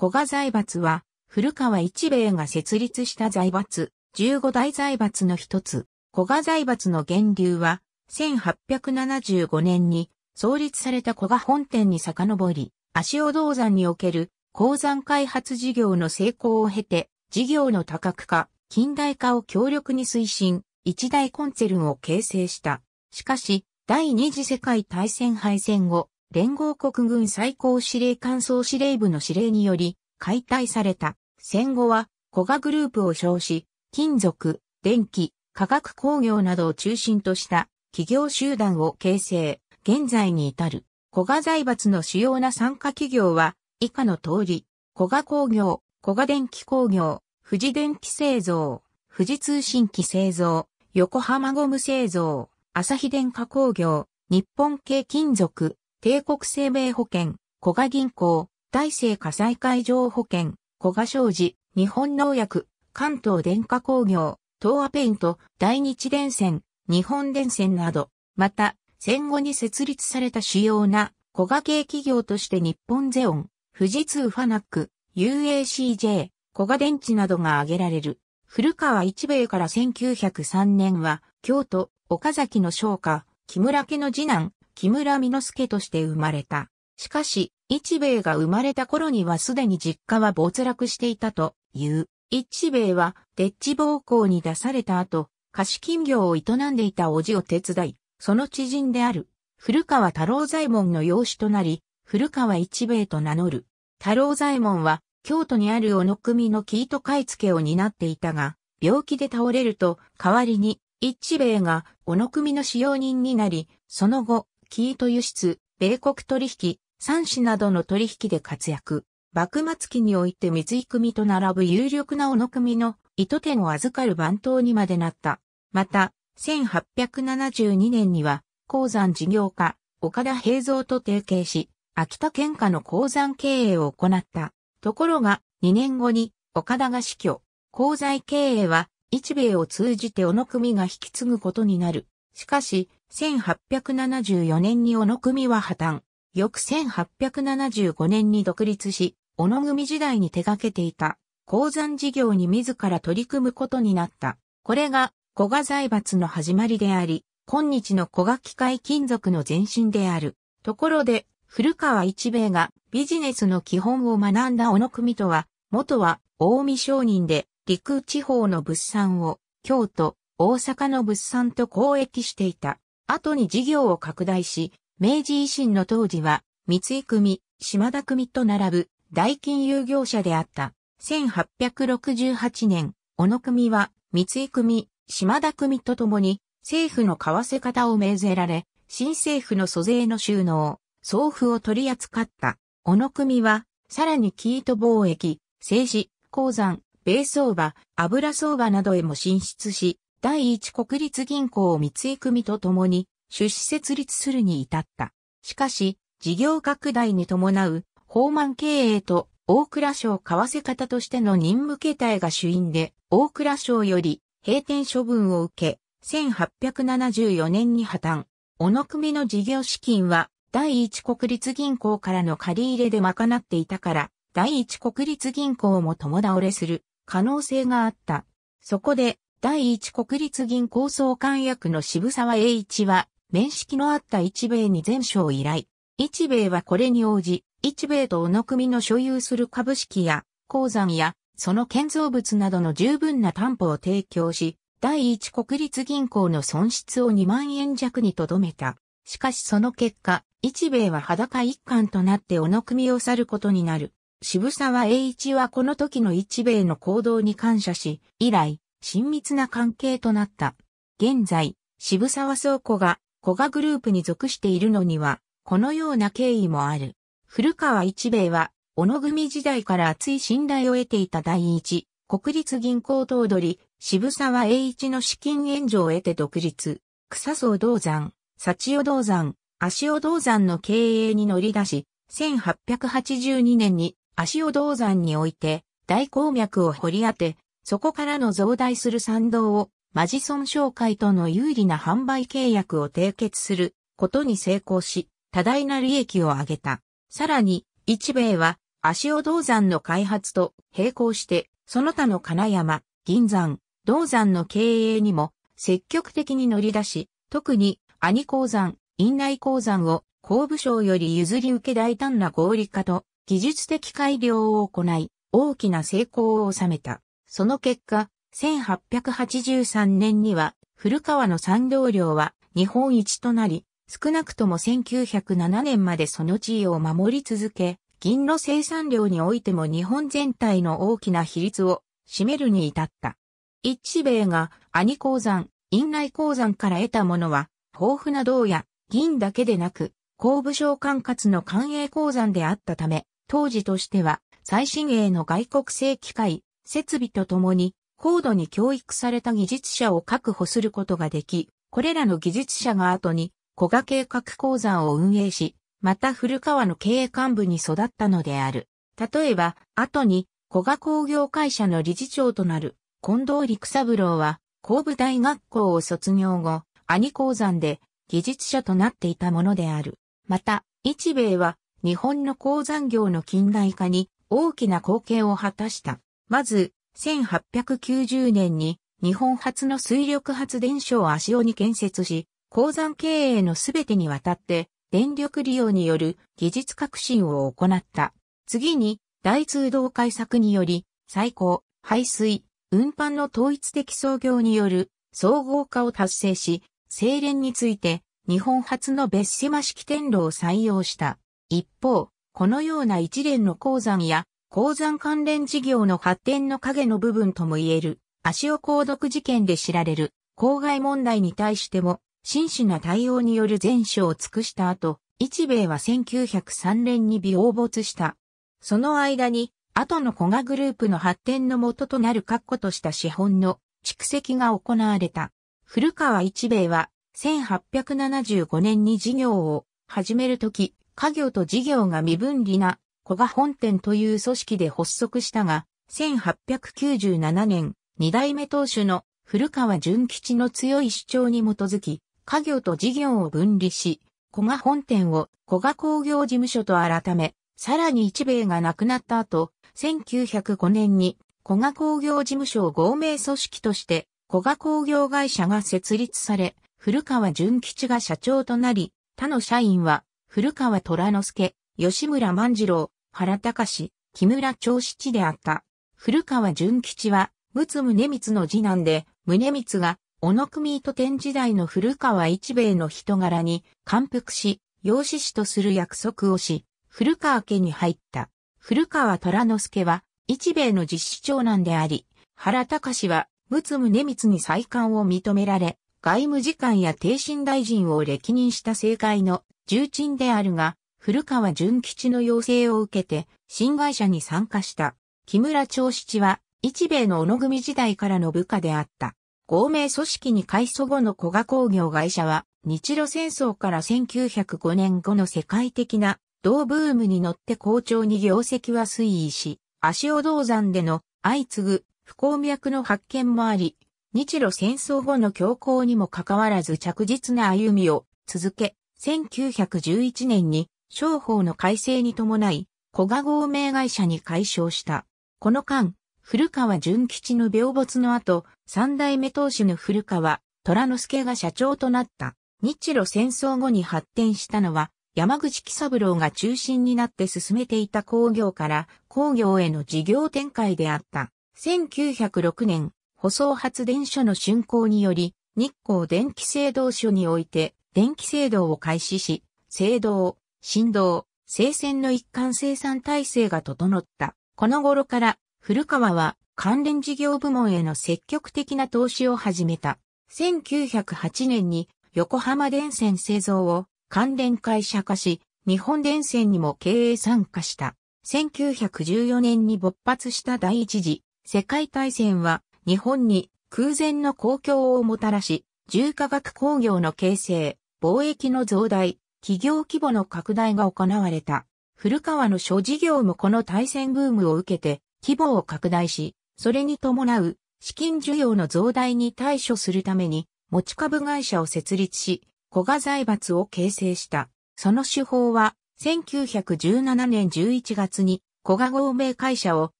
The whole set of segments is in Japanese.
古賀財閥は、古川一兵衛が設立した財閥、15大財閥の一つ、古賀財閥の源流は、1875年に創立された古賀本店に遡り、足尾銅山における鉱山開発事業の成功を経て、事業の多角化、近代化を強力に推進、一大コンツェルンを形成した。しかし、第二次世界大戦敗戦後、連合国軍最高司令官総司令部の司令により解体された。戦後は、古賀グループを称し、金属、電気、化学工業などを中心とした企業集団を形成、現在に至る。古賀財閥の主要な参加企業は、以下の通り、古賀工業、古賀電気工業、富士電気製造、富士通信機製造、横浜ゴム製造、朝日電化工業、日本系金属、帝国生命保険、古賀銀行、大成火災会場保険、古賀商事、日本農薬、関東電化工業、東亜ペイント、大日電線、日本電線など、また、戦後に設立された主要な小賀系企業として日本ゼオン、富士通ファナック、UACJ、小賀電池などが挙げられる。古川一兵衛から1903年は、京都、岡崎の商家、木村家の次男、木村美之助として生まれた。しかし、一兵衛が生まれた頃にはすでに実家は没落していたという。一兵衛は、デッチ暴行に出された後、貸金業を営んでいた叔父を手伝い、その知人である、古川太郎左衛門の養子となり、古川一兵衛と名乗る。太郎左衛門は、京都にある小野組の木糸買い付けを担っていたが、病気で倒れると、代わりに、一兵衛が小野組の使用人になり、その後、ー糸輸出、米国取引、産紙などの取引で活躍。幕末期において水井組と並ぶ有力な小野組の糸店を預かる番頭にまでなった。また、1872年には、鉱山事業家、岡田平蔵と提携し、秋田県下の鉱山経営を行った。ところが、2年後に、岡田が死去。鉱材経営は、一米を通じて小野組が引き継ぐことになる。しかし、1874年に小野組は破綻。翌1875年に独立し、小野組時代に手掛けていた、鉱山事業に自ら取り組むことになった。これが、古賀財閥の始まりであり、今日の古賀機械金属の前身である。ところで、古川一兵衛がビジネスの基本を学んだ小野組とは、元は大見商人で、陸地方の物産を、京都、大阪の物産と交易していた。後に事業を拡大し、明治維新の当時は、三井組、島田組と並ぶ大金融業者であった。1868年、小野組は三井組、島田組と共に政府の為替方を命ぜられ、新政府の租税の収納、送付を取り扱った。小野組は、さらにキート貿易、政治、鉱山、米相場、油相場などへも進出し、第一国立銀行を三井組と共に出資設立するに至った。しかし、事業拡大に伴う、法満経営と大蔵省為替方としての任務形態が主因で、大蔵省より閉店処分を受け、1874年に破綻。小野組の事業資金は、第一国立銀行からの借り入れで賄っていたから、第一国立銀行も共倒れする可能性があった。そこで、第一国立銀行総監役の渋沢栄一は、面識のあった一米に全商依頼。一米はこれに応じ、一米と小野組の所有する株式や、鉱山や、その建造物などの十分な担保を提供し、第一国立銀行の損失を2万円弱にとどめた。しかしその結果、一米は裸一貫となって小野組を去ることになる。渋沢栄一はこの時の一米の行動に感謝し、以来、親密な関係となった。現在、渋沢倉庫が古賀グループに属しているのには、このような経緯もある。古川一兵衛は、小野組時代から厚い信頼を得ていた第一、国立銀行頭取、渋沢栄一の資金援助を得て独立、草草銅山、幸代銅山、足尾銅山の経営に乗り出し、1882年に足尾銅山において大鉱脈を掘り当て、そこからの増大する賛同をマジソン商会との有利な販売契約を締結することに成功し、多大な利益を上げた。さらに、一米は、足尾銅山の開発と並行して、その他の金山、銀山、銅山の経営にも積極的に乗り出し、特に兄鉱山、院内鉱山を工部省より譲り受け大胆な合理化と技術的改良を行い、大きな成功を収めた。その結果、1883年には古川の産業量は日本一となり、少なくとも1907年までその地位を守り続け、銀の生産量においても日本全体の大きな比率を占めるに至った。一米が兄鉱山、院内鉱山から得たものは、豊富な銅や銀だけでなく、鉱武省管轄の官営鉱山であったため、当時としては最新鋭の外国製機械、設備とともに高度に教育された技術者を確保することができ、これらの技術者が後に古賀計画鉱山を運営し、また古川の経営幹部に育ったのである。例えば、後に古賀工業会社の理事長となる近藤陸三郎は、工部大学校を卒業後、兄鉱山で技術者となっていたものである。また、日米は日本の鉱山業の近代化に大きな貢献を果たした。まず、1890年に日本初の水力発電所を足尾に建設し、鉱山経営のすべてにわたって電力利用による技術革新を行った。次に、大通道開削により、最高、排水、運搬の統一的創業による総合化を達成し、精錬について日本初の別島式転炉を採用した。一方、このような一連の鉱山や鉱山関連事業の発展の影の部分とも言える、足尾鉱毒事件で知られる、公害問題に対しても、真摯な対応による全書を尽くした後、日米は1903年に微応没した。その間に、後の古賀グループの発展の元となる確固とした資本の蓄積が行われた。古川一米は、1875年に事業を始めるとき、家業と事業が未分離な古賀本店という組織で発足したが、1897年、二代目当主の古川純吉の強い主張に基づき、家業と事業を分離し、古賀本店を古賀工業事務所と改め、さらに一米が亡くなった後、1905年に古賀工業事務所を合名組織として、古賀工業会社が設立され、古川純吉が社長となり、他の社員は、古川虎之助、吉村万次郎、原隆、木村長七であった。古川純吉は、陸奥宗光の次男で、宗光が、小野組都天時代の古川一兵衛の人柄に感服し、養子師とする約束をし、古川家に入った。古川虎之助は、一兵衛の実施長男であり、原隆は、陸奥宗光に再官を認められ、外務次官や定身大臣を歴任した政界の重鎮であるが、古川純吉の要請を受けて、新会社に参加した。木村長七は、一米の小野組時代からの部下であった。合名組織に改組後の古賀工業会社は、日露戦争から1905年後の世界的な同ブームに乗って好調に業績は推移し、足尾銅山での相次ぐ不幸脈の発見もあり、日露戦争後の強行にもかかわらず着実な歩みを続け、1911年に商法の改正に伴い、古賀合名会社に解消した。この間、古川純吉の病没の後、三代目当主の古川、虎之助が社長となった。日露戦争後に発展したのは、山口喜三郎が中心になって進めていた工業から工業への事業展開であった。1906年、舗装発電所の竣工により、日光電気制動所において電気制動を開始し、制動、振動、生鮮の一貫生産体制が整った。この頃から古川は関連事業部門への積極的な投資を始めた。1908年に横浜電線製造を関連会社化し、日本電線にも経営参加した。1914年に勃発した第一次世界大戦は日本に空前の公共をもたらし、重化学工業の形成、貿易の増大、企業規模の拡大が行われた。古川の諸事業もこの対戦ブームを受けて規模を拡大し、それに伴う資金需要の増大に対処するために持ち株会社を設立し、小賀財閥を形成した。その手法は1917年11月に小賀合名会社を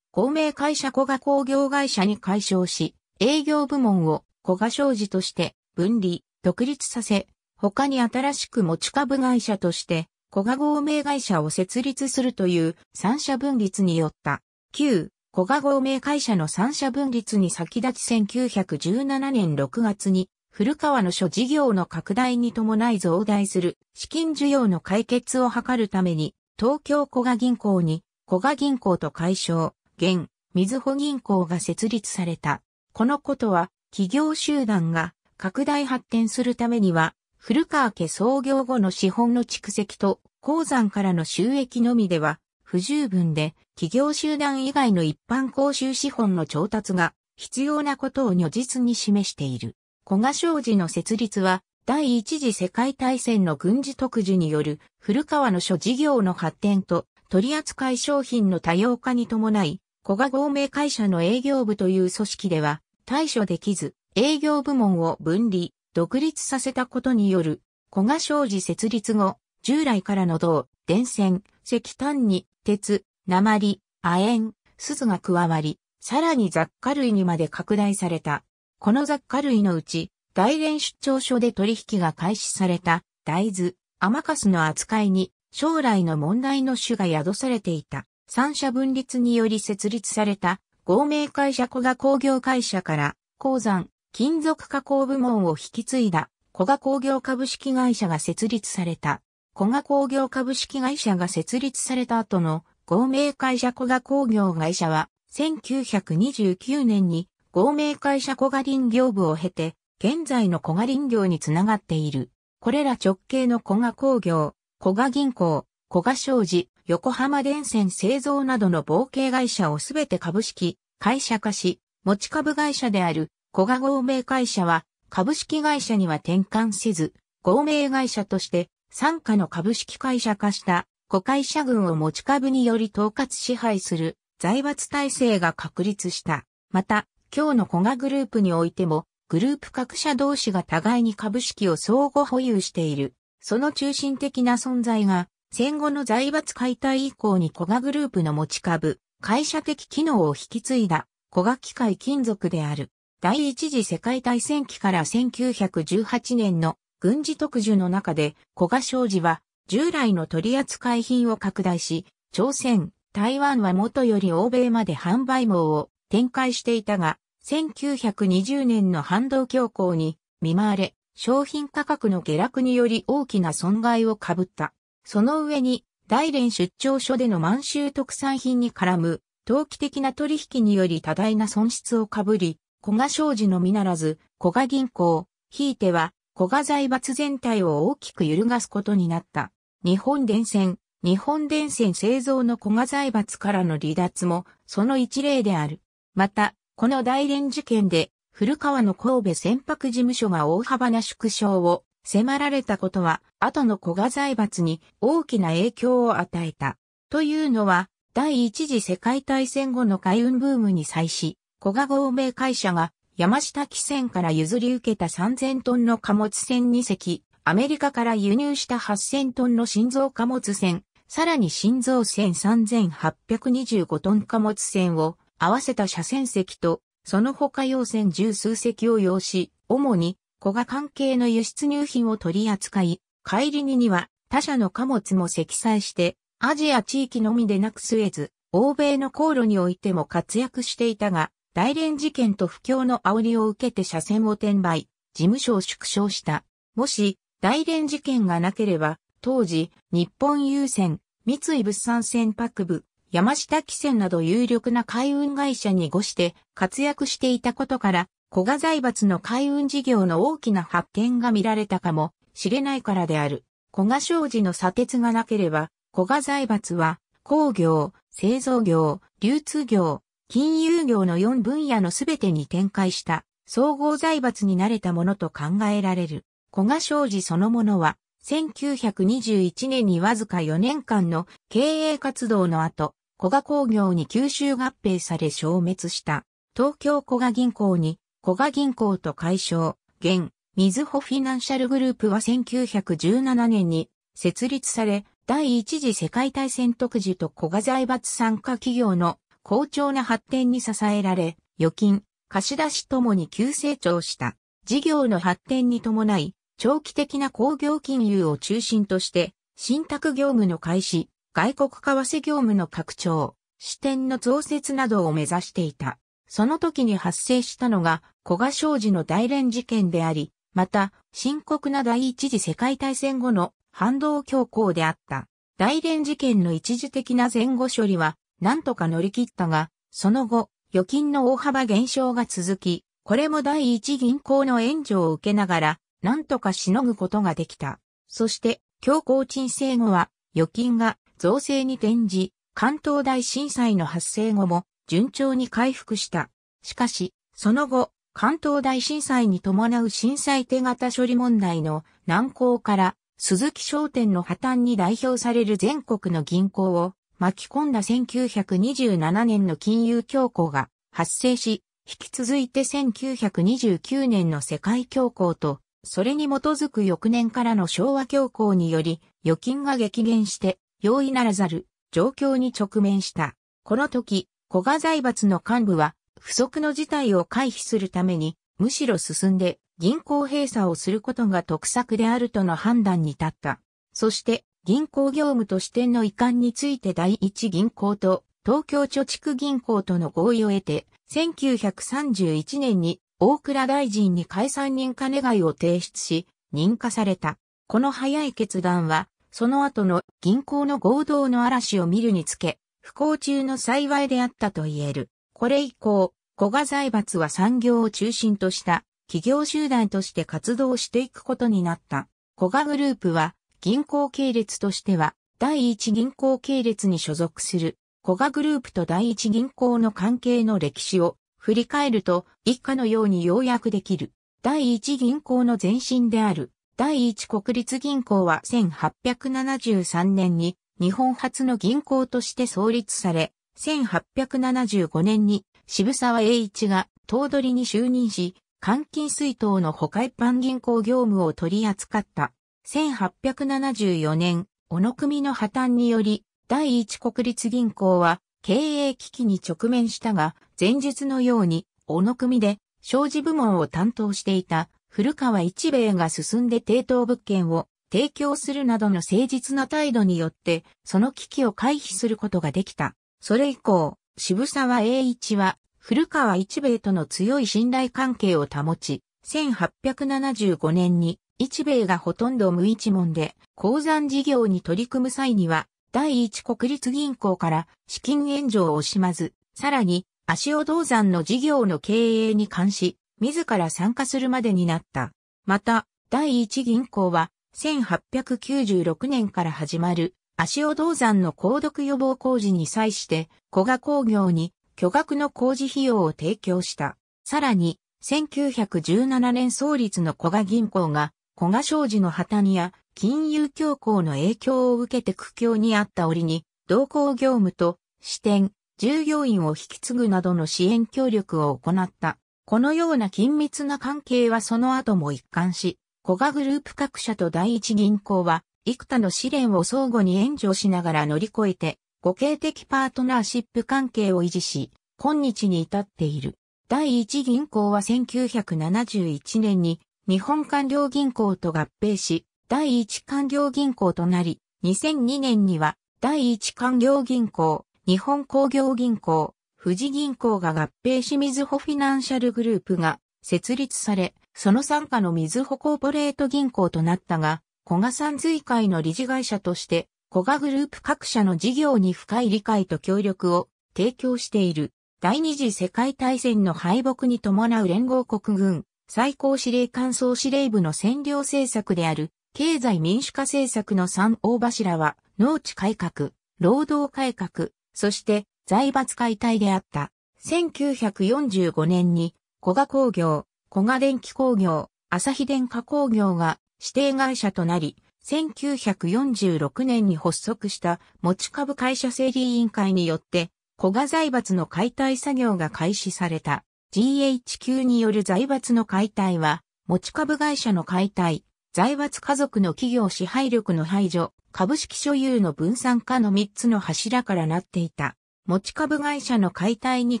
合名会社小賀工業会社に解消し、営業部門を小賀商事として分離、独立させ、他に新しく持ち株会社として、古賀合名会社を設立するという三者分立によった、旧古賀合名会社の三者分立に先立ち1917年6月に、古川の諸事業の拡大に伴い増大する資金需要の解決を図るために、東京古賀銀行に、古賀銀行と解消、現、水穂銀行が設立された。このことは、企業集団が拡大発展するためには、古川家創業後の資本の蓄積と鉱山からの収益のみでは不十分で企業集団以外の一般公衆資本の調達が必要なことを如実に示している。古賀商事の設立は第一次世界大戦の軍事特需による古川の諸事業の発展と取扱い商品の多様化に伴い、古賀合名会社の営業部という組織では対処できず営業部門を分離、独立させたことによる、古賀商事設立後、従来からの銅、電線、石炭に、鉄、鉛、亜鉛、鈴が加わり、さらに雑貨類にまで拡大された。この雑貨類のうち、外連出張所で取引が開始された大豆、甘マカスの扱いに将来の問題の種が宿されていた。三者分立により設立された合名会社古賀工業会社から鉱山、金属加工部門を引き継いだ、古賀工業株式会社が設立された。古賀工業株式会社が設立された後の合名会社古賀工業会社は、1929年に合名会社古賀林業部を経て、現在の古賀林業につながっている。これら直系の古賀工業、古賀銀行、古賀商事、横浜電線製造などの冒険会社をすべて株式、会社化し、持ち株会社である古賀合名会社は株式会社には転換せず、合名会社として傘下の株式会社化した子会社群を持ち株により統括支配する財閥体制が確立した。また、今日の古賀グループにおいても、グループ各社同士が互いに株式を相互保有している。その中心的な存在が、戦後の財閥解体以降に古賀グループの持ち株、会社的機能を引き継いだ、古賀機械金属である。第一次世界大戦期から1918年の軍事特需の中で、小賀商事は従来の取扱品を拡大し、朝鮮、台湾は元より欧米まで販売網を展開していたが、1920年の反動強行に見舞われ、商品価格の下落により大きな損害を被った。その上に、大連出張所での満州特産品に絡む、投機的な取引により多大な損失を被り、古賀商事のみならず、古賀銀行、ひいては、古賀財閥全体を大きく揺るがすことになった。日本電線、日本電線製造の古賀財閥からの離脱も、その一例である。また、この大連事件で、古川の神戸船舶事務所が大幅な縮小を迫られたことは、後の古賀財閥に大きな影響を与えた。というのは、第一次世界大戦後の海運ブームに際し、古賀合名会社が山下汽船から譲り受けた3000トンの貨物船2隻、アメリカから輸入した8000トンの心臓貨物船、さらに心臓船3825トン貨物船を合わせた車船席と、その他用船十数隻を要し、主に古賀関係の輸出入品を取り扱い、帰りにには他社の貨物も積載して、アジア地域のみでなく据えず、欧米の航路においても活躍していたが、大連事件と不況の煽りを受けて車線を転売、事務所を縮小した。もし、大連事件がなければ、当時、日本郵船、三井物産船舶部、山下汽船など有力な海運会社に誤して活躍していたことから、小賀財閥の海運事業の大きな発展が見られたかもしれないからである。小賀商事の砂鉄がなければ、小賀財閥は工業、製造業、流通業、金融業の4分野のすべてに展開した総合財閥になれたものと考えられる。小賀商事そのものは、1921年にわずか4年間の経営活動の後、小賀工業に吸収合併され消滅した。東京小賀銀行に小賀銀行と解消、現、水穂フィナンシャルグループは1917年に設立され、第一次世界大戦特需と小賀財閥参加企業の好調な発展に支えられ、預金、貸し出しともに急成長した。事業の発展に伴い、長期的な工業金融を中心として、信託業務の開始、外国為替業務の拡張、支店の増設などを目指していた。その時に発生したのが、古賀商事の大連事件であり、また、深刻な第一次世界大戦後の反動強行であった。大連事件の一時的な前後処理は、なんとか乗り切ったが、その後、預金の大幅減少が続き、これも第一銀行の援助を受けながら、なんとかしのぐことができた。そして、強行鎮静後は、預金が増税に転じ、関東大震災の発生後も順調に回復した。しかし、その後、関東大震災に伴う震災手形処理問題の難航から、鈴木商店の破綻に代表される全国の銀行を巻き込んだ1927年の金融恐慌が発生し、引き続いて1929年の世界恐慌と、それに基づく翌年からの昭和恐慌により、預金が激減して、容易ならざる状況に直面した。この時、古賀財閥の幹部は、不測の事態を回避するために、むしろ進んで銀行閉鎖をすることが得策であるとの判断に立った。そして、銀行業務としての移管について第一銀行と東京貯蓄銀行との合意を得て、1931年に大倉大臣に解散認可願いを提出し、認可された。この早い決断は、その後の銀行の合同の嵐を見るにつけ、不幸中の幸いであったと言える。これ以降、古賀財閥は産業を中心とした企業集団として活動していくことになった。古賀グループは銀行系列としては、第一銀行系列に所属する、古賀グループと第一銀行の関係の歴史を振り返ると、以下のように要約できる。第一銀行の前身である、第一国立銀行は1873年に日本初の銀行として創立され、1875年に渋沢栄一が頭取に就任し、換金水筒の保海版銀行業務を取り扱った1874年、小野組の破綻により、第一国立銀行は経営危機に直面したが、前述のように、小野組で、商事部門を担当していた古川一兵衛が進んで抵当物件を提供するなどの誠実な態度によって、その危機を回避することができた。それ以降、渋沢栄一は、古川一兵衛との強い信頼関係を保ち、1875年に日米がほとんど無一文で、鉱山事業に取り組む際には、第一国立銀行から資金援助を惜しまず、さらに、足尾銅山の事業の経営に関し、自ら参加するまでになった。また、第一銀行は、1896年から始まる、足尾銅山の鉱毒予防工事に際して、古賀工業に巨額の工事費用を提供した。さらに、1917年創立の古賀銀行が、古賀商事の破綻や金融恐慌の影響を受けて苦境にあった折に、同行業務と支店、従業員を引き継ぐなどの支援協力を行った。このような緊密な関係はその後も一貫し、古賀グループ各社と第一銀行は、幾多の試練を相互に援助しながら乗り越えて、互恵的パートナーシップ関係を維持し、今日に至っている。第一銀行は1971年に日本官僚銀行と合併し、第一官僚銀行となり、2002年には第一官僚銀行、日本工業銀行、富士銀行が合併しみずほフィナンシャルグループが設立され、その傘下の水ずコーポレート銀行となったが、小賀山水会の理事会社として、小賀グループ各社の事業に深い理解と協力を提供している。第二次世界大戦の敗北に伴う連合国軍、最高司令官総司令部の占領政策である、経済民主化政策の三大柱は、農地改革、労働改革、そして財閥解体であった。1945年に、古賀工業、古賀電気工業、朝日電化工業が指定会社となり、1946年に発足した持ち株会社整理委員会によって、古賀財閥の解体作業が開始された。GHQ による財閥の解体は、持ち株会社の解体、財閥家族の企業支配力の排除、株式所有の分散化の3つの柱からなっていた。持ち株会社の解体に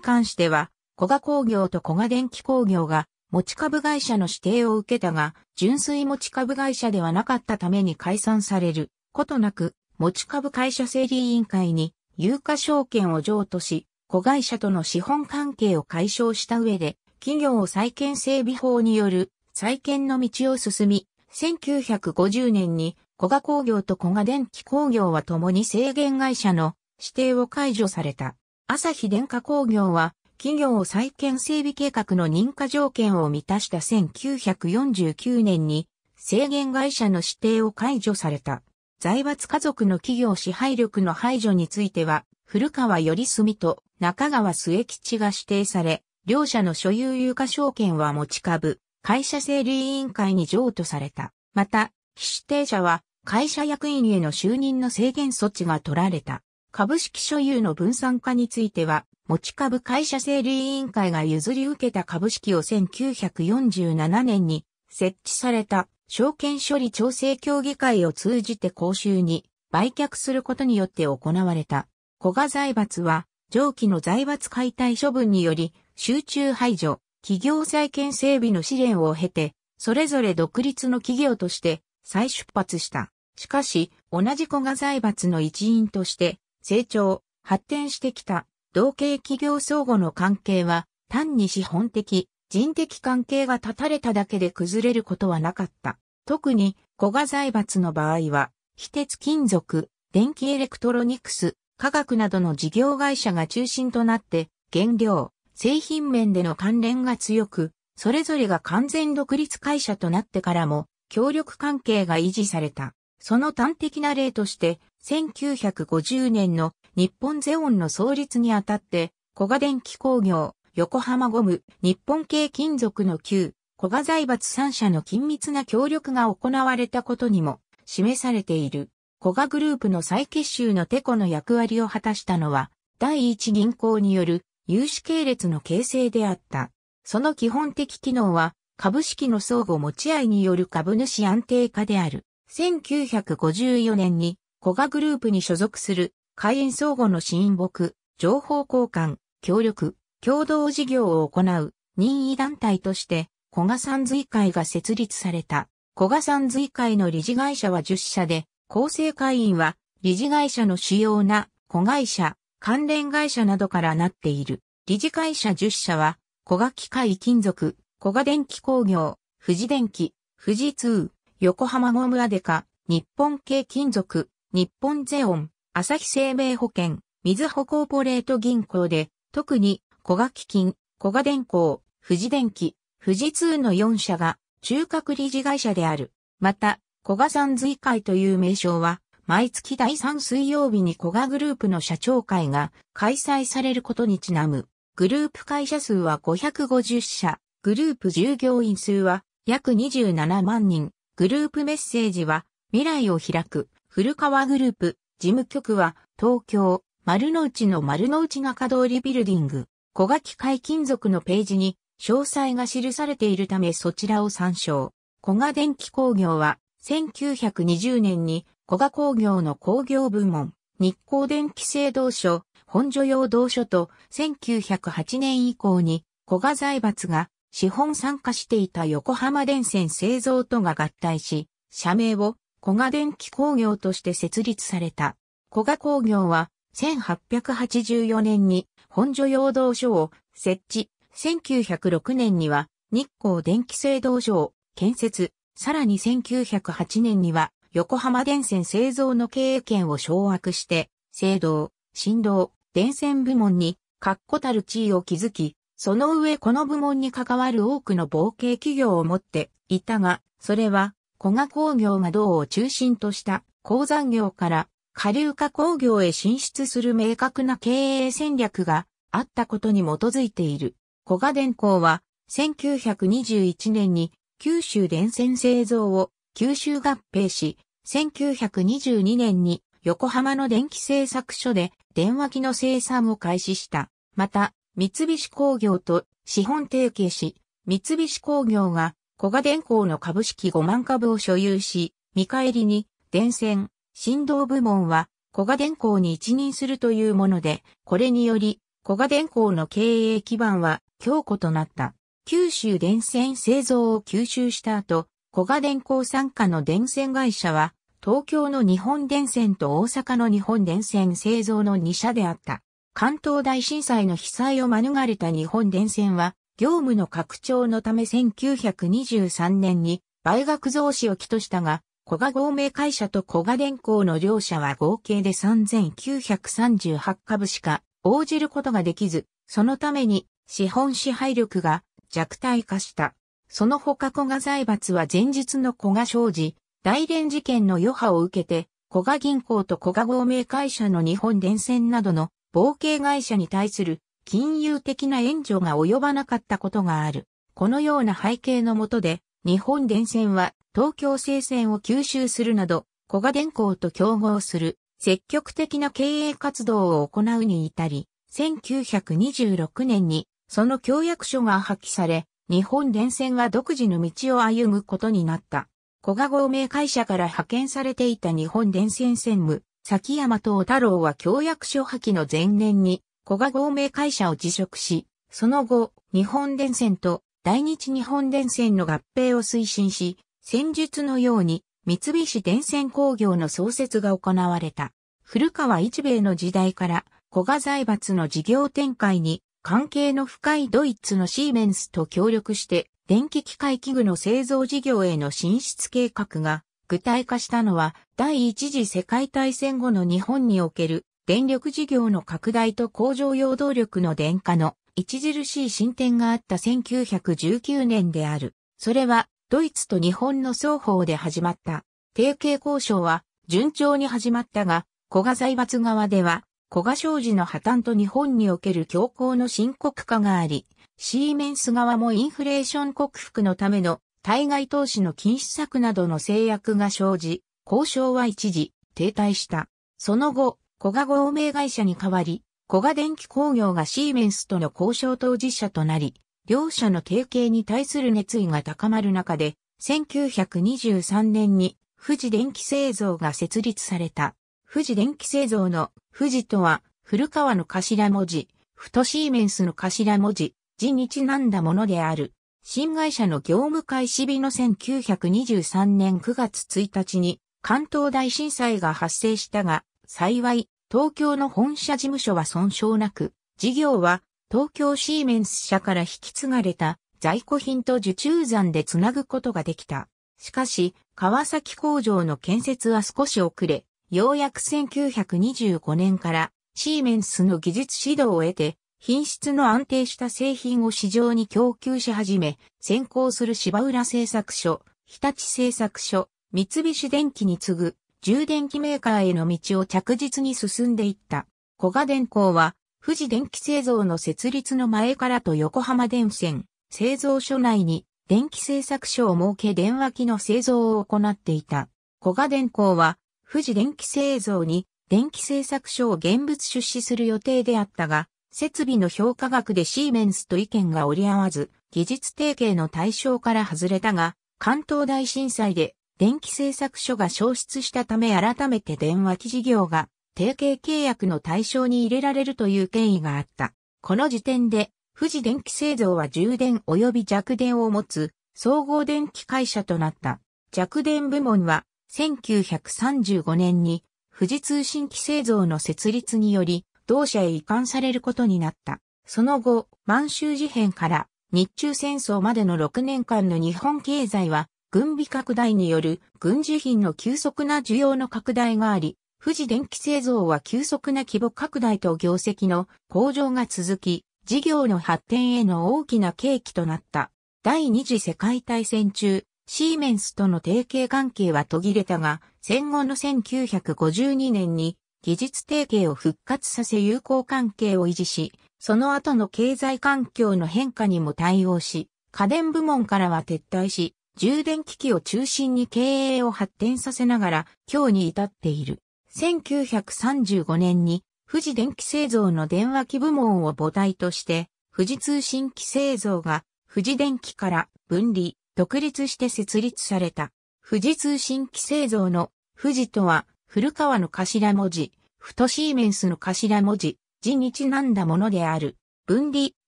関しては、小賀工業と小賀電気工業が持ち株会社の指定を受けたが、純粋持ち株会社ではなかったために解散されることなく、持ち株会社整理委員会に有価証券を譲渡し、子会社との資本関係を解消した上で、企業再建整備法による再建の道を進み、1950年に小賀工業と小賀電気工業は共に制限会社の指定を解除された。朝日電化工業は企業再建整備計画の認可条件を満たした1949年に制限会社の指定を解除された。財閥家族の企業支配力の排除については、古川頼澄と中川末吉が指定され、両社の所有有価証券は持ち株、会社整理委員会に譲渡された。また、非指定者は会社役員への就任の制限措置が取られた。株式所有の分散化については、持ち株会社整理委員会が譲り受けた株式を1947年に設置された証券処理調整協議会を通じて公衆に売却することによって行われた。小賀財閥は上記の財閥解体処分により、集中排除、企業再建整備の試練を経て、それぞれ独立の企業として再出発した。しかし、同じ小賀財閥の一員として成長、発展してきた同系企業相互の関係は単に資本的、人的関係が断たれただけで崩れることはなかった。特に、古賀財閥の場合は、非鉄金属、電気エレクトロニクス、科学などの事業会社が中心となって、原料、製品面での関連が強く、それぞれが完全独立会社となってからも、協力関係が維持された。その端的な例として、1950年の日本ゼオンの創立にあたって、小賀電機工業、横浜ゴム、日本系金属の旧、小賀財閥3社の緊密な協力が行われたことにも示されている。古賀グループの再結集のテコの役割を果たしたのは、第一銀行による融資系列の形成であった。その基本的機能は、株式の相互持ち合いによる株主安定化である。1954年に、古賀グループに所属する、会員相互の親睦、情報交換、協力、共同事業を行う、任意団体として、古賀三髄会が設立された。古賀三髄会の理事会社は10社で、厚生会員は理事会社の主要な子会社、関連会社などからなっている。理事会社10社は、小賀機械金属、小賀電気工業、富士電機、富士通、横浜ゴムアデカ、日本系金属、日本ゼオン、朝日生命保険、水保コーポレート銀行で、特に小賀基金、小賀電工、富士電機、富士通の4社が中核理事会社である。また、古賀山随会という名称は、毎月第3水曜日に古賀グループの社長会が開催されることにちなむ。グループ会社数は550社、グループ従業員数は約27万人、グループメッセージは未来を開く、古川グループ、事務局は東京、丸の内の丸の内中通りビルディング、古賀機械金属のページに詳細が記されているためそちらを参照。古賀電気工業は1920年に古賀工業の工業部門、日光電気製銅所、本所用銅所と1908年以降に古賀財閥が資本参加していた横浜電線製造とが合体し、社名を古賀電気工業として設立された。古賀工業は1884年に本所用銅所を設置、1906年には日光電気製銅所を建設、さらに1908年には横浜電線製造の経営権を掌握して、制動、振動、電線部門に確固たる地位を築き、その上この部門に関わる多くの冒険企業を持っていたが、それは、古賀工業が銅を中心とした鉱山業から下流化工業へ進出する明確な経営戦略があったことに基づいている。小賀電工は1921年に九州電線製造を九州合併し、1922年に横浜の電気製作所で電話機の生産を開始した。また、三菱工業と資本提携し、三菱工業が小賀電工の株式5万株を所有し、見返りに電線、振動部門は小賀電工に一任するというもので、これにより小賀電工の経営基盤は強固となった。九州電線製造を吸収した後、小賀電工傘下の電線会社は、東京の日本電線と大阪の日本電線製造の2社であった。関東大震災の被災を免れた日本電線は、業務の拡張のため1923年に売額増資を起としたが、小賀合名会社と小賀電工の両社は合計で3938株しか応じることができず、そのために資本支配力が弱体化した。その他古賀財閥は前述の古賀商事、大連事件の余波を受けて、古賀銀行と古賀合名会社の日本電線などの冒険会社に対する金融的な援助が及ばなかったことがある。このような背景のもとで、日本電線は東京生線を吸収するなど、古賀電工と競合する積極的な経営活動を行うに至り、1926年にその協約書が破棄され、日本電線が独自の道を歩むことになった。古賀合名会社から派遣されていた日本電線専務、崎山東太郎は協約書破棄の前年に、古賀合名会社を辞職し、その後、日本電線と大日日本電線の合併を推進し、戦術のように三菱電線工業の創設が行われた。古川一米の時代から、古賀財閥の事業展開に関係の深いドイツのシーメンスと協力して電気機械器具の製造事業への進出計画が具体化したのは第一次世界大戦後の日本における電力事業の拡大と工場用動力の電化の著しい進展があった1919年である。それはドイツと日本の双方で始まった。提携交渉は順調に始まったが、古賀財閥側では古賀商事の破綻と日本における強行の深刻化があり、シーメンス側もインフレーション克服のための対外投資の禁止策などの制約が生じ、交渉は一時停滞した。その後、古賀合名会社に代わり、古賀電気工業がシーメンスとの交渉当事者となり、両者の提携に対する熱意が高まる中で、1923年に富士電気製造が設立された。富士電気製造の富士とは、古川の頭文字、ふとシーメンスの頭文字、字にちなんだものである。新会社の業務開始日の1923年9月1日に関東大震災が発生したが、幸い、東京の本社事務所は損傷なく、事業は東京シーメンス社から引き継がれた在庫品と受注残でつなぐことができた。しかし、川崎工場の建設は少し遅れ、ようやく1925年からシーメンスの技術指導を得て、品質の安定した製品を市場に供給し始め、先行する芝浦製作所、日立製作所、三菱電機に次ぐ、充電器メーカーへの道を着実に進んでいった。小賀電工は、富士電気製造の設立の前からと横浜電線、製造所内に電気製作所を設け電話機の製造を行っていた。小賀電工は富士電気製造に電気製作所を現物出資する予定であったが、設備の評価額でシーメンスと意見が折り合わず、技術提携の対象から外れたが、関東大震災で電気製作所が消失したため改めて電話機事業が提携契約の対象に入れられるという権威があった。この時点で、富士電気製造は充電及び弱電を持つ総合電気会社となった。弱電部門は1935年に富士通信機製造の設立により、同社へ移管されることになった。その後、満州事変から日中戦争までの6年間の日本経済は、軍備拡大による軍事品の急速な需要の拡大があり、富士電機製造は急速な規模拡大と業績の向上が続き、事業の発展への大きな契機となった。第二次世界大戦中、シーメンスとの提携関係は途切れたが、戦後の1952年に技術提携を復活させ友好関係を維持し、その後の経済環境の変化にも対応し、家電部門からは撤退し、充電機器を中心に経営を発展させながら、今日に至っている。1935年に、富士電機製造の電話機部門を母体として、富士通信機製造が富士電機から分離、独立して設立された。富士通信機製造の富士とは古川の頭文字、ふとシーメンスの頭文字、字にちなんだものである。分離、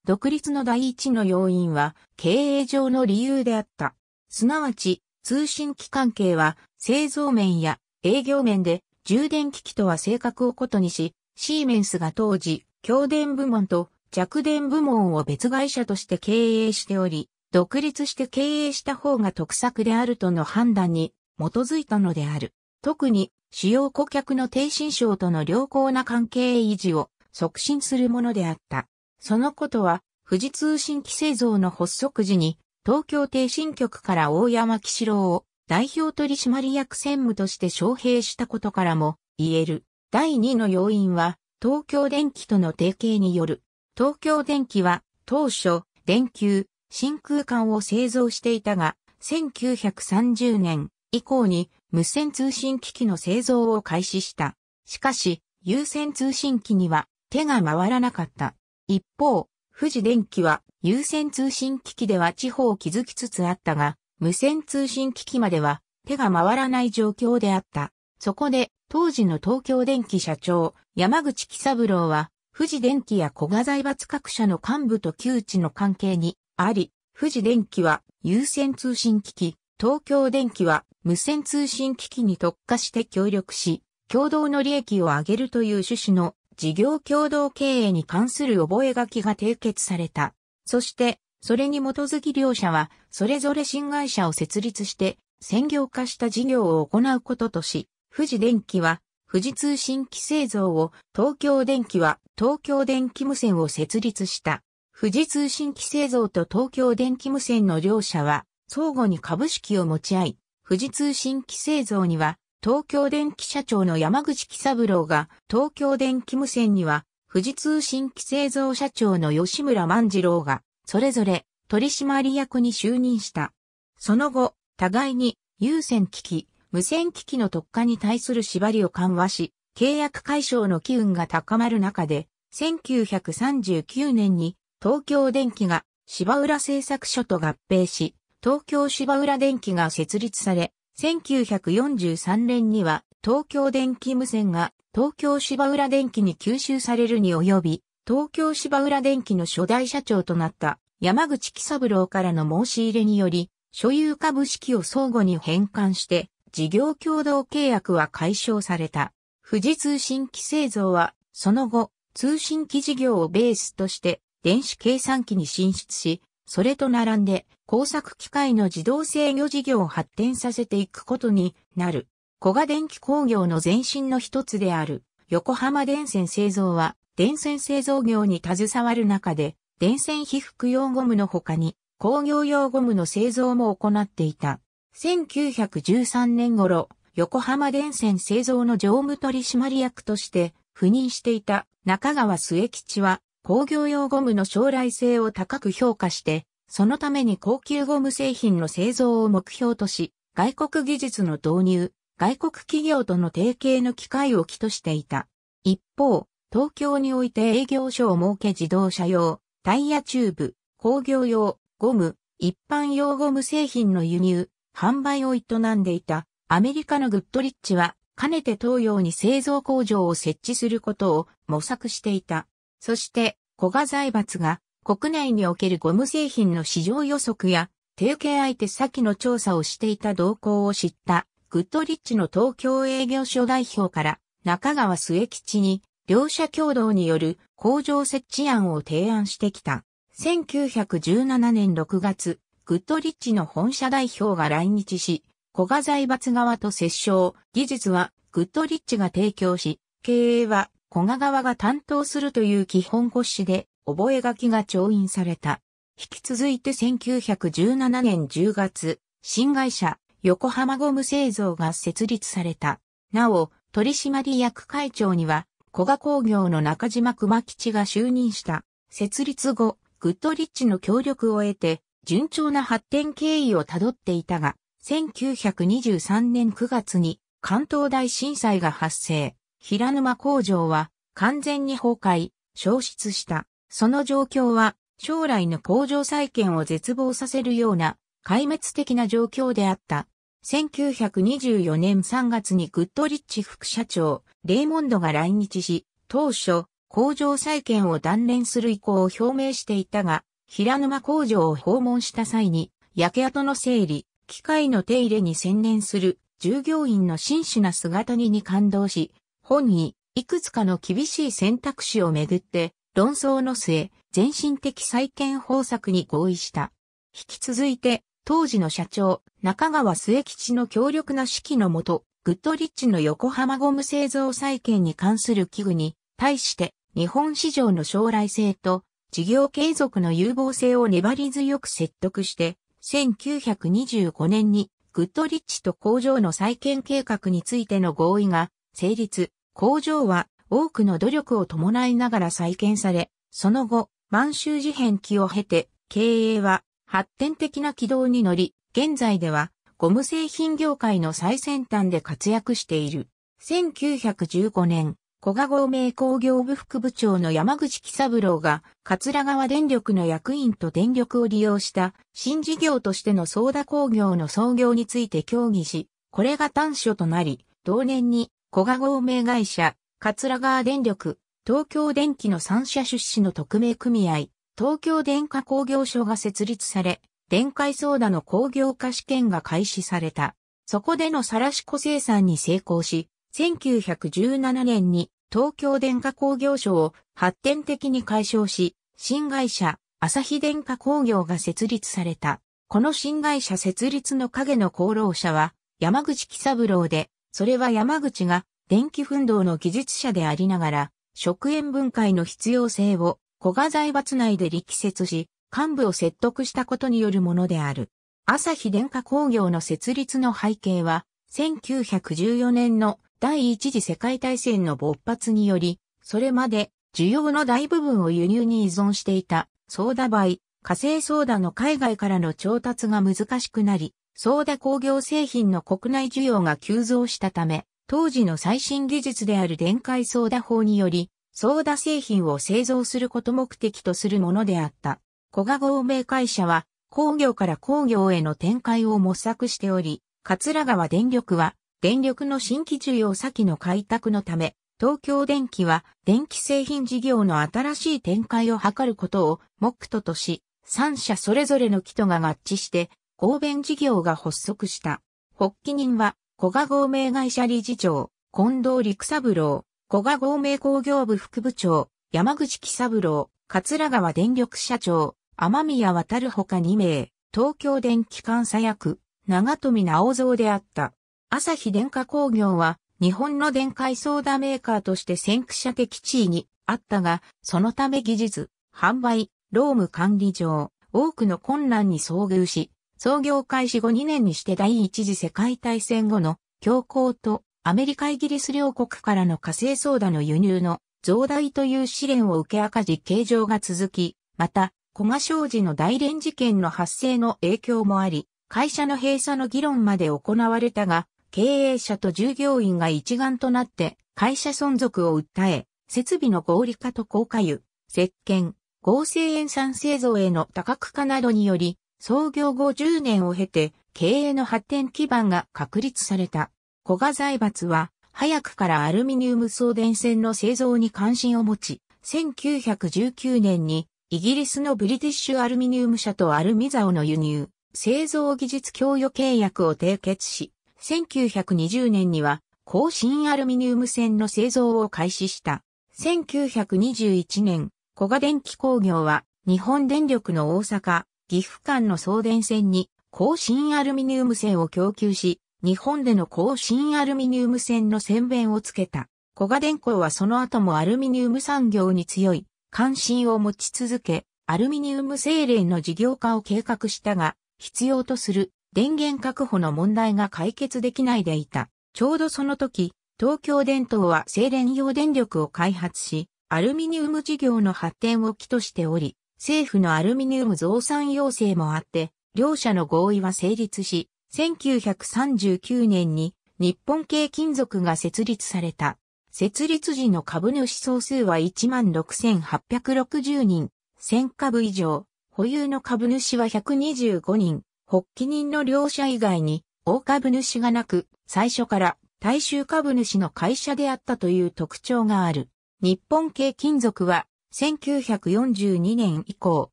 独立の第一の要因は経営上の理由であった。すなわち、通信機関係は製造面や営業面で充電機器とは性格を異にし、シーメンスが当時、強電部門と弱電部門を別会社として経営しており、独立して経営した方が得策であるとの判断に基づいたのである。特に主要顧客の低心症との良好な関係維持を促進するものであった。そのことは富士通信規制像の発足時に東京低新局から大山岸四郎を代表取締役専務として招聘したことからも言える。第2の要因は東京電機との提携による。東京電機は当初、電球、真空管を製造していたが、1930年以降に無線通信機器の製造を開始した。しかし、有線通信機には手が回らなかった。一方、富士電機は有線通信機器では地方を築きつつあったが、無線通信機器までは手が回らない状況であった。そこで、当時の東京電機社長、山口喜三郎は、富士電機や小賀財閥各社の幹部と旧知の関係にあり、富士電機は有線通信機器、東京電機は無線通信機器に特化して協力し、共同の利益を上げるという趣旨の事業共同経営に関する覚書が締結された。そして、それに基づき両社は、それぞれ新会社を設立して、専業化した事業を行うこととし、富士電機は、富士通信機製造を、東京電機は、東京電機無線を設立した。富士通信機製造と東京電機無線の両社は、相互に株式を持ち合い、富士通信機製造には、東京電機社長の山口喜三郎が、東京電機無線には、富士通信機製造社長の吉村万次郎が、それぞれ取締役に就任した。その後、互いに有線機器、無線機器の特化に対する縛りを緩和し、契約解消の機運が高まる中で、1939年に東京電機が芝浦製作所と合併し、東京芝浦電機が設立され、1943年には東京電機無線が東京芝浦電機に吸収されるに及び、東京芝浦電機の初代社長となった山口喜三郎からの申し入れにより、所有株式を相互に返還して、事業共同契約は解消された。富士通信機製造は、その後、通信機事業をベースとして、電子計算機に進出し、それと並んで工作機械の自動制御事業を発展させていくことになる。小賀電機工業の前身の一つである横浜電線製造は電線製造業に携わる中で電線被覆用ゴムの他に工業用ゴムの製造も行っていた。1913年頃、横浜電線製造の常務取締役として赴任していた中川末吉は工業用ゴムの将来性を高く評価して、そのために高級ゴム製品の製造を目標とし、外国技術の導入、外国企業との提携の機会を期としていた。一方、東京において営業所を設け自動車用、タイヤチューブ、工業用、ゴム、一般用ゴム製品の輸入、販売を営んでいたアメリカのグッドリッチは、かねて東洋に製造工場を設置することを模索していた。そして、古賀財閥が国内におけるゴム製品の市場予測や提携相手先の調査をしていた動向を知ったグッドリッチの東京営業所代表から中川末吉に両社共同による工場設置案を提案してきた。1917年6月、グッドリッチの本社代表が来日し、古賀財閥側と折衝、技術はグッドリッチが提供し、経営は古賀川が担当するという基本骨子で、覚書が調印された。引き続いて1917年10月、新会社、横浜ゴム製造が設立された。なお、取締役会長には、古賀工業の中島熊吉が就任した。設立後、グッドリッチの協力を得て、順調な発展経緯をたどっていたが、1923年9月に関東大震災が発生。平沼工場は完全に崩壊、消失した。その状況は将来の工場再建を絶望させるような壊滅的な状況であった。1924年3月にグッドリッチ副社長、レイモンドが来日し、当初、工場再建を断念する意向を表明していたが、平沼工場を訪問した際に、焼け跡の整理、機械の手入れに専念する従業員の真摯な姿にに感動し、本にいくつかの厳しい選択肢をめぐって論争の末、全身的再建方策に合意した。引き続いて、当時の社長、中川末吉の強力な指揮のもと、グッドリッチの横浜ゴム製造再建に関する器具に、対して、日本市場の将来性と、事業継続の有望性を粘り強く説得して、1925年に、グッドリッチと工場の再建計画についての合意が、成立。工場は多くの努力を伴いながら再建され、その後、満州事変期を経て、経営は発展的な軌道に乗り、現在ではゴム製品業界の最先端で活躍している。1915年、古賀合名工業部副部長の山口喜三郎が、桂川電力の役員と電力を利用した新事業としての相田工業の創業について協議し、これが短所となり、同年に古賀合名会社、桂川電力、東京電機の3社出資の特命組合、東京電化工業所が設立され、電解ソーダの工業化試験が開始された。そこでのサラシコ生産に成功し、1917年に東京電化工業所を発展的に解消し、新会社、朝日電化工業が設立された。この新会社設立の影の功労者は、山口喜三郎で、それは山口が電気奮闘の技術者でありながら、食塩分解の必要性を古賀財閥内で力説し、幹部を説得したことによるものである。朝日電化工業の設立の背景は、1914年の第一次世界大戦の勃発により、それまで需要の大部分を輸入に依存していたソーダ売、火星ソーダの海外からの調達が難しくなり、ソーダ工業製品の国内需要が急増したため、当時の最新技術である電解ソーダ法により、ソーダ製品を製造すること目的とするものであった。小賀合名会社は、工業から工業への展開を模索しており、桂川電力は、電力の新規需要先の開拓のため、東京電機は電気製品事業の新しい展開を図ることを目途とし、三社それぞれの基とが合致して合弁事業が発足した。発起人は、古賀合名会社理事長、近藤陸三郎、古賀合名工業部副部長、山口喜三郎、桂川電力社長、天宮渡るほか2名、東京電機関佐役、長富直蔵であった。朝日電化工業は、日本の電解ソーダメーカーとして先駆者的地位にあったが、そのため技術、販売、労務管理上、多くの困難に遭遇し、創業開始後2年にして第一次世界大戦後の強行とアメリカイギリス両国からの火星ソーダの輸入の増大という試練を受け赤字形状が続き、また、小賀商事の大連事件の発生の影響もあり、会社の閉鎖の議論まで行われたが、経営者と従業員が一丸となって会社存続を訴え、設備の合理化と高化油、石鹸、合成塩酸製造への多角化などにより、創業50年を経て、経営の発展基盤が確立された。小賀財閥は、早くからアルミニウム送電線の製造に関心を持ち、1919年にイギリスのブリティッシュアルミニウム社とアルミザオの輸入、製造技術供与契約を締結し、1920年には高新アルミニウム線の製造を開始した。1921年、小賀電気工業は日本電力の大阪、岐阜間の送電線に高新アルミニウム線を供給し、日本での高新アルミニウム線の線弁をつけた。小賀電工はその後もアルミニウム産業に強い関心を持ち続け、アルミニウム精錬の事業化を計画したが、必要とする電源確保の問題が解決できないでいた。ちょうどその時、東京電灯は精錬用電力を開発し、アルミニウム事業の発展を期としており、政府のアルミニウム増産要請もあって、両者の合意は成立し、1939年に日本系金属が設立された。設立時の株主総数は16,860人、1000株以上、保有の株主は125人、発起人の両者以外に、大株主がなく、最初から大衆株主の会社であったという特徴がある。日本系金属は1942年以降、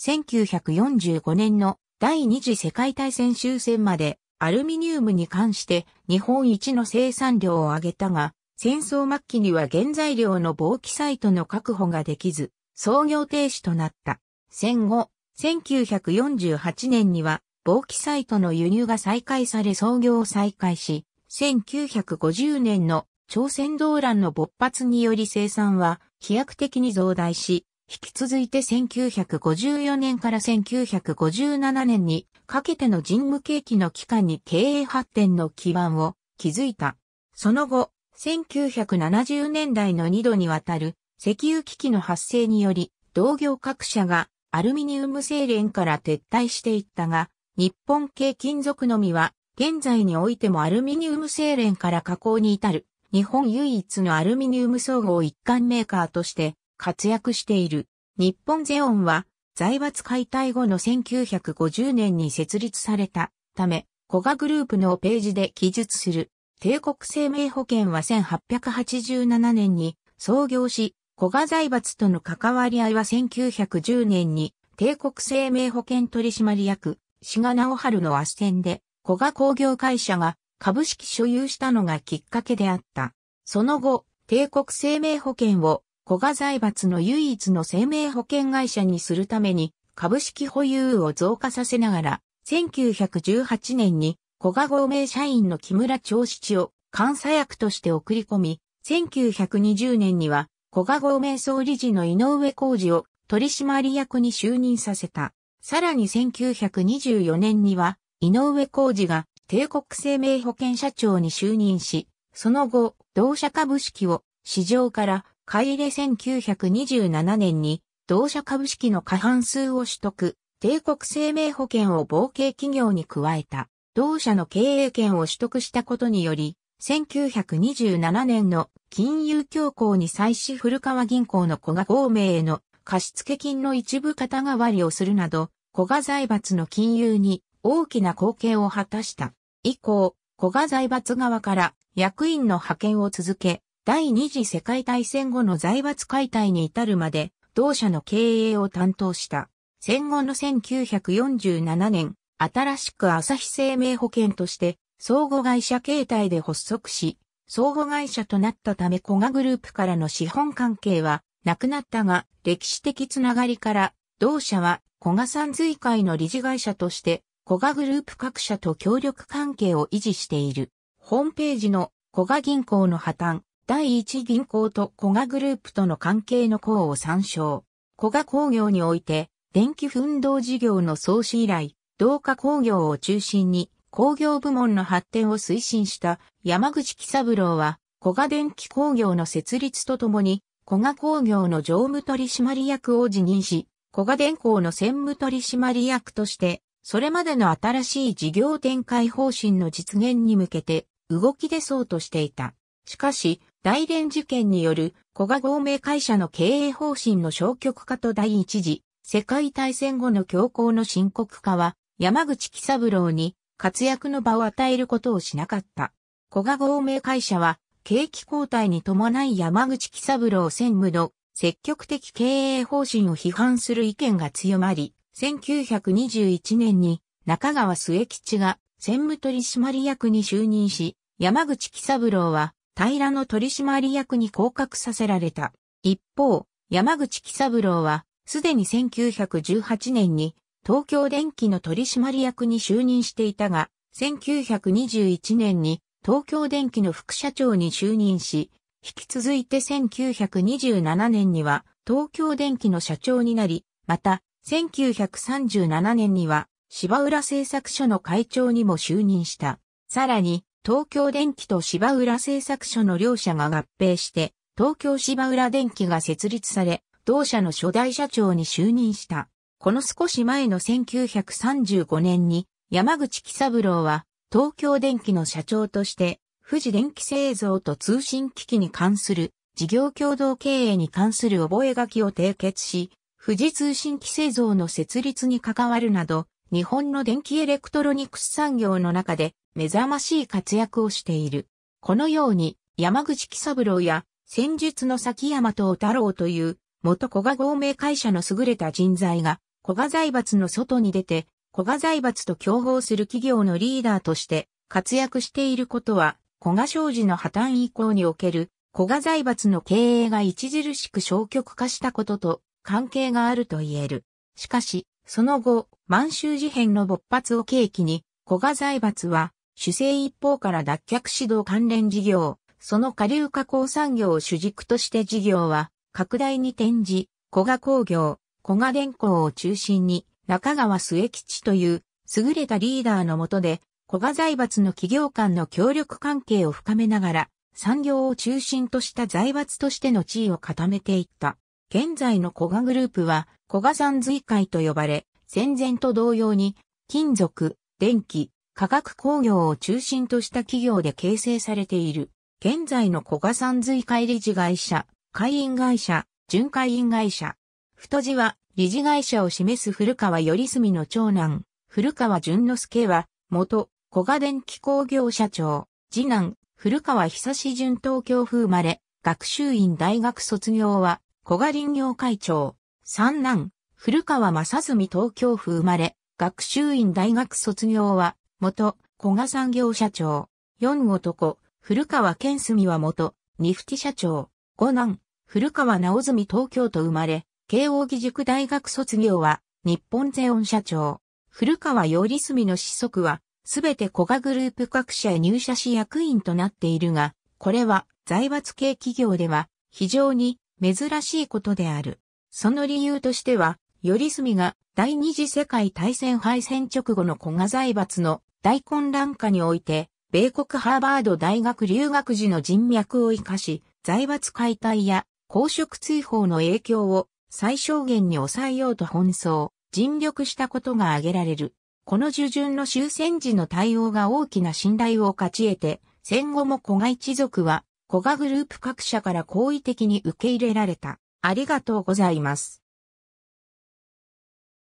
1945年の第二次世界大戦終戦までアルミニウムに関して日本一の生産量を上げたが、戦争末期には原材料の防気サイトの確保ができず、創業停止となった。戦後、1948年には防気サイトの輸入が再開され創業を再開し、1950年の朝鮮動乱の勃発により生産は飛躍的に増大し、引き続いて1954年から1957年にかけての神務景気の期間に経営発展の基盤を築いた。その後、1970年代の2度にわたる石油危機の発生により、同業各社がアルミニウム精錬から撤退していったが、日本系金属のみは現在においてもアルミニウム精錬から加工に至る日本唯一のアルミニウム総合一貫メーカーとして活躍している。日本ゼオンは財閥解体後の1950年に設立されたため、古賀グループのページで記述する。帝国生命保険は1887年に創業し、古賀財閥との関わり合いは1910年に帝国生命保険取締役、志賀直春のアテンで、古賀工業会社が株式所有したのがきっかけであった。その後、帝国生命保険を古賀財閥の唯一の生命保険会社にするために株式保有を増加させながら、1918年に古賀合名社員の木村長七を監査役として送り込み、1920年には古賀合名総理事の井上浩二を取締役に就任させた。さらに1924年には井上浩二が帝国生命保険社長に就任し、その後、同社株式を市場から買い入れ1927年に同社株式の過半数を取得、帝国生命保険を冒険企業に加えた、同社の経営権を取得したことにより、1927年の金融恐慌に際し古川銀行の小賀公明への貸付金の一部肩代わりをするなど、小賀財閥の金融に大きな貢献を果たした。以降、古賀財閥側から役員の派遣を続け、第二次世界大戦後の財閥解体に至るまで、同社の経営を担当した。戦後の1947年、新しく朝日生命保険として、相互会社形態で発足し、相互会社となったため古賀グループからの資本関係はなくなったが、歴史的つながりから、同社は古賀さん随会の理事会社としてコガグループ各社と協力関係を維持している。ホームページのコガ銀行の破綻、第一銀行とコガグループとの関係の項を参照。コガ工業において、電気奮動事業の創始以来、同化工業を中心に工業部門の発展を推進した山口喜三郎は、古賀電気工業の設立とともに、古賀工業の常務取締役を辞任し、古賀電工の専務取締役としてそれまでの新しい事業展開方針の実現に向けて動き出そうとしていた。しかし、大連事件による古賀合名会社の経営方針の消極化と第一次世界大戦後の強行の深刻化は山口喜三郎に活躍の場を与えることをしなかった。古賀合名会社は景気交代に伴い山口喜三郎専務の積極的経営方針を批判する意見が強まり、1921年に中川末吉が専務取締役に就任し、山口喜三郎は平の取締役に降格させられた。一方、山口喜三郎はすでに1918年に東京電機の取締役に就任していたが、1921年に東京電機の副社長に就任し、引き続いて1927年には東京電機の社長になり、また1937年には芝浦製作所の会長にも就任した。さらに、東京電機と芝浦製作所の両社が合併して、東京芝浦電機が設立され、同社の初代社長に就任した。この少し前の1935年に、山口喜三郎は、東京電機の社長として、富士電機製造と通信機器に関する事業共同経営に関する覚書を締結し、富士通信機製造の設立に関わるなど、日本の電気エレクトロニクス産業の中で目覚ましい活躍をしている。このように、山口喜三郎や戦術の崎山藤太郎という元古賀合名会社の優れた人材が古賀財閥の外に出て古賀財閥と競合する企業のリーダーとして活躍していることは古賀商事の破綻以降における古賀財閥の経営が著しく消極化したことと関係があると言える。しかし、その後、満州事変の勃発を契機に、古賀財閥は、主政一方から脱却指導関連事業、その下流加工産業を主軸として事業は、拡大に転じ、古賀工業、古賀電工を中心に、中川末吉という、優れたリーダーの下で、古賀財閥の企業間の協力関係を深めながら、産業を中心とした財閥としての地位を固めていった。現在の古賀グループは、古賀山髄会と呼ばれ、戦前と同様に、金属、電気、化学工業を中心とした企業で形成されている。現在の古賀山髄会理事会社、会員会社、準会員会社。太字は、理事会社を示す古川頼住の長男、古川淳之介は、元、古賀電気工業社長、次男、古川久志淳東京風生まれ、学習院大学卒業は、小賀林業会長、三男、古川正澄東京府生まれ、学習院大学卒業は、元、小賀産業社長、四男、古川健澄は元、ニフティ社長、五男、古川直澄東京都生まれ、慶応義塾大学卒業は、日本ゼオン社長、古川よりすみの子息は、すべて古賀グループ各社へ入社し役員となっているが、これは財閥系企業では非常に珍しいことである。その理由としては、頼住が第二次世界大戦敗戦直後の古賀財閥の大混乱下において、米国ハーバード大学留学時の人脈を生かし、財閥解体や公職追放の影響を最小限に抑えようと奔走、尽力したことが挙げられる。この受順の終戦時の対応が大きな信頼を勝ち得て、戦後も古賀一族は古賀グループ各社から好意的に受け入れられた。ありがとうございます。